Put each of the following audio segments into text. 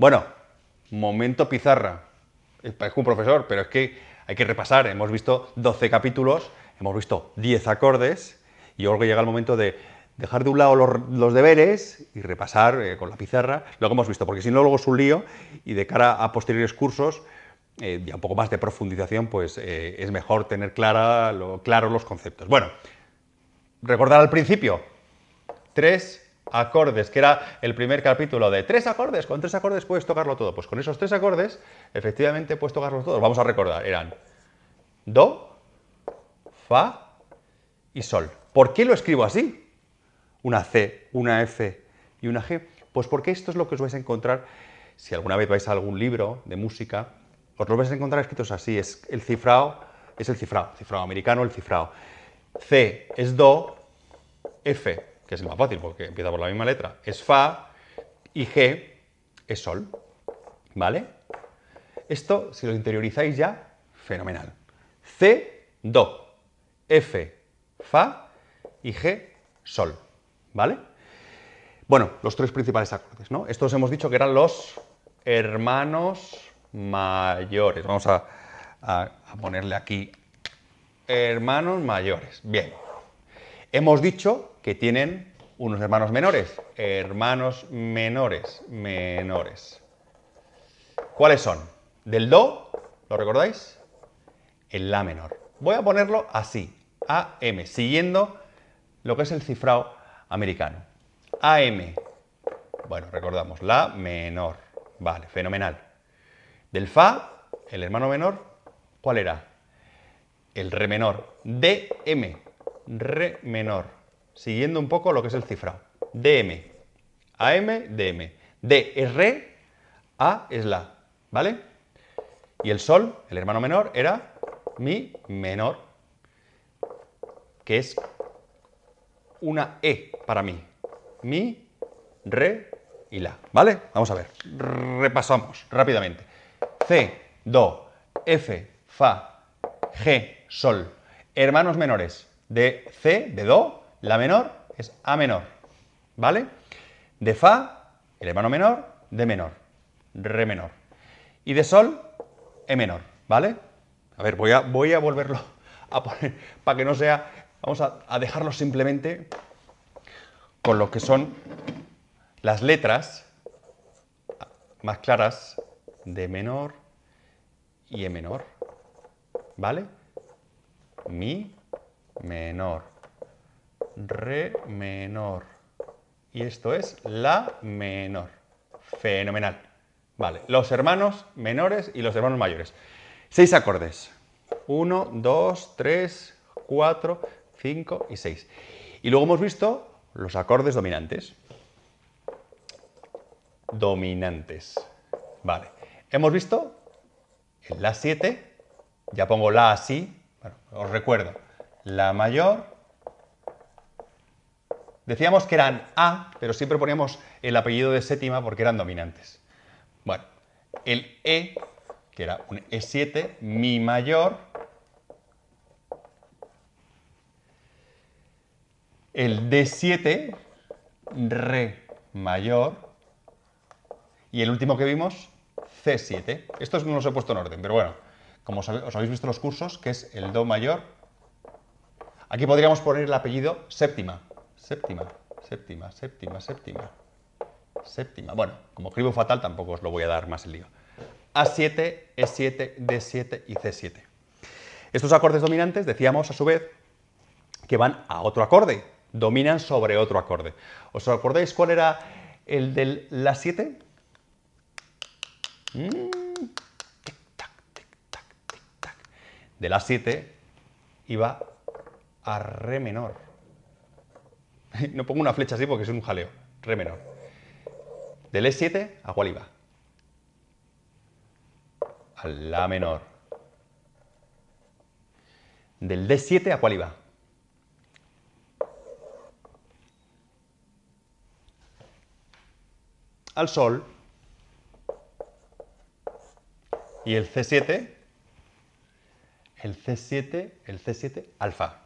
Bueno, momento pizarra. Es un profesor, pero es que hay que repasar. Hemos visto 12 capítulos, hemos visto 10 acordes y luego llega el momento de dejar de un lado los, deberes y repasar eh, con la pizarra lo que hemos visto, porque si no luego es un lío y de cara a posteriores cursos y eh, ya un poco más de profundización, pues eh, es mejor tener clara, claro los conceptos. Bueno, recordar al principio, tres acordes, que era el primer capítulo de tres acordes, con tres acordes puedes tocarlo todo. Pues con esos tres acordes, efectivamente puedes tocarlos todos. Vamos a recordar, eran do, fa y sol. ¿Por qué lo escribo así? Una C, una F y una G. Pues porque esto es lo que os vais a encontrar si alguna vez vais a algún libro de música, os lo vais a encontrar escritos así, es el cifrado, es el cifrado, cifrado americano, el cifrado. C es do, F que es el más fácil porque empieza por la misma letra, es Fa y G es Sol. ¿Vale? Esto, si lo interiorizáis ya, fenomenal. C, Do, F, Fa y G, Sol. ¿Vale? Bueno, los tres principales acordes, ¿no? Estos hemos dicho que eran los hermanos mayores. Vamos a, a ponerle aquí hermanos mayores. Bien. Hemos dicho que tienen unos hermanos menores. Hermanos menores, menores. ¿Cuáles son? Del do, ¿lo recordáis? El la menor. Voy a ponerlo así, AM, siguiendo lo que es el cifrado americano. AM, bueno, recordamos, la menor. Vale, fenomenal. Del fa, el hermano menor, ¿cuál era? El re menor. DM, re menor, siguiendo un poco lo que es el cifrado. DM, AM, DM. D es re, A es la, ¿vale? Y el sol, el hermano menor, era mi menor, que es una E para mí. Mi, re y la, ¿vale? Vamos a ver, repasamos rápidamente. C, do, F, fa, G, sol. Hermanos menores, de C, de Do, la menor es A menor, ¿vale? De Fa, el hermano menor, de menor, Re menor. Y de Sol, E menor, ¿vale? A ver, voy a, voy a volverlo a poner para que no sea... Vamos a, a dejarlo simplemente con lo que son las letras más claras de menor y E menor, ¿vale? Mi, menor, re menor. Y esto es la menor. Fenomenal. Vale, los hermanos menores y los hermanos mayores. Seis acordes. Uno, dos, tres, cuatro, cinco y seis. Y luego hemos visto los acordes dominantes. Dominantes. Vale. Hemos visto el la siete, Ya pongo La así. Bueno, os recuerdo la mayor. Decíamos que eran A, pero siempre poníamos el apellido de séptima porque eran dominantes. Bueno, el E, que era un E7, mi mayor. El D7, re mayor. Y el último que vimos, C7. Estos no los he puesto en orden, pero bueno, como os habéis visto los cursos, que es el do mayor, Aquí podríamos poner el apellido séptima, séptima, séptima, séptima, séptima, séptima. Bueno, como escribo fatal tampoco os lo voy a dar más el lío. A7, E7, D7 y C7. Estos acordes dominantes, decíamos a su vez, que van a otro acorde, dominan sobre otro acorde. ¿Os acordáis cuál era el del la 7? Mm, tic, tac, tic, tac, tic, tac. De la 7 iba a re menor. No pongo una flecha así porque es un jaleo. Re menor. Del E7 a cuál iba. A la menor. Del D7 a cuál iba. Al sol. Y el C7 el C7, el C7 alfa.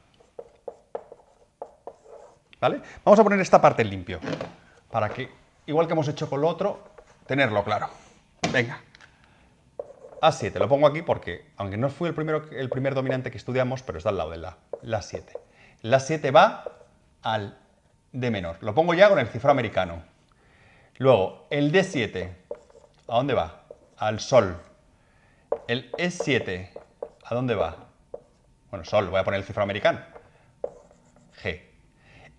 Vamos a poner esta parte en limpio, para que, igual que hemos hecho con lo otro, tenerlo claro. Venga. A7, lo pongo aquí porque, aunque no fui el, primero, el primer dominante que estudiamos, pero está al lado de la, la 7. La 7 va al D menor. Lo pongo ya con el cifro americano. Luego, el D7, ¿a dónde va? Al Sol. El E7, ¿a dónde va? Bueno, Sol, voy a poner el cifro americano.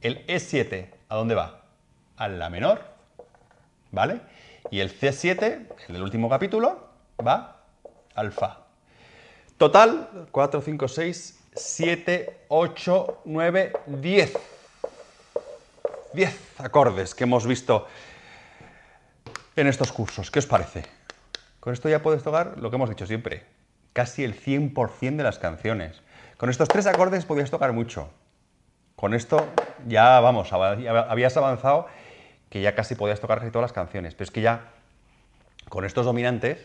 El E7, ¿a dónde va? A la menor, ¿vale? Y el C7, el del último capítulo, va al Fa. Total, 4, 5, 6, 7, 8, 9, 10. 10 acordes que hemos visto en estos cursos. ¿Qué os parece? Con esto ya puedes tocar lo que hemos dicho siempre, casi el 100% de las canciones. Con estos tres acordes podías tocar mucho. Con esto ya vamos, habías avanzado que ya casi podías tocar casi todas las canciones. Pero es que ya con estos dominantes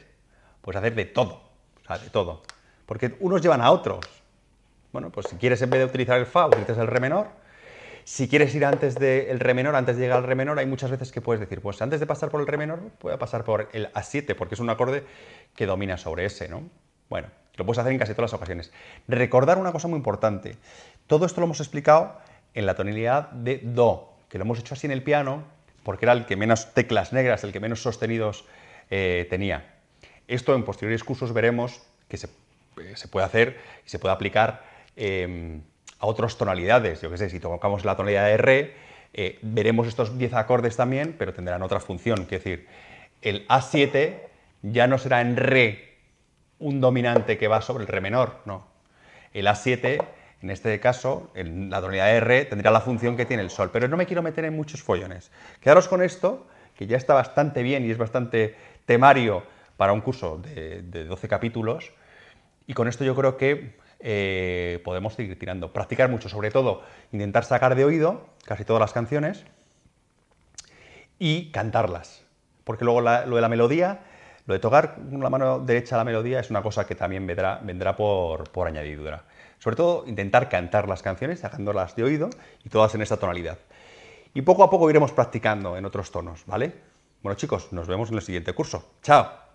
puedes hacer de todo, o sea, de todo. Porque unos llevan a otros. Bueno, pues si quieres en vez de utilizar el fa, utilizas el re menor. Si quieres ir antes del re menor, antes de llegar al re menor, hay muchas veces que puedes decir, pues antes de pasar por el re menor, voy a pasar por el A7, porque es un acorde que domina sobre ese, ¿no? Bueno, lo puedes hacer en casi todas las ocasiones. Recordar una cosa muy importante. Todo esto lo hemos explicado en la tonalidad de Do, que lo hemos hecho así en el piano, porque era el que menos teclas negras, el que menos sostenidos eh, tenía. Esto en posteriores cursos veremos que se, eh, puede hacer y se puede aplicar eh, a otras tonalidades. Yo que sé, si tocamos la tonalidad de Re, veremos estos 10 acordes también, pero tendrán otra función. es decir, el A7 ya no será en Re un dominante que va sobre el Re menor, no. El A7 en este caso, la tonalidad R tendría la función que tiene el Sol, pero no me quiero meter en muchos follones. Quedaros con esto, que ya está bastante bien y es bastante temario para un curso de, 12 capítulos, y con esto yo creo que eh, podemos seguir tirando. Practicar mucho, sobre todo, intentar sacar de oído casi todas las canciones y cantarlas, porque luego lo de la melodía lo de tocar con la mano derecha la melodía es una cosa que también vendrá, por añadidura. Sobre todo intentar cantar las canciones, dejándolas de oído y todas en esta tonalidad. Y poco a poco iremos practicando en otros tonos, ¿vale? Bueno chicos, nos vemos en el siguiente curso. ¡Chao!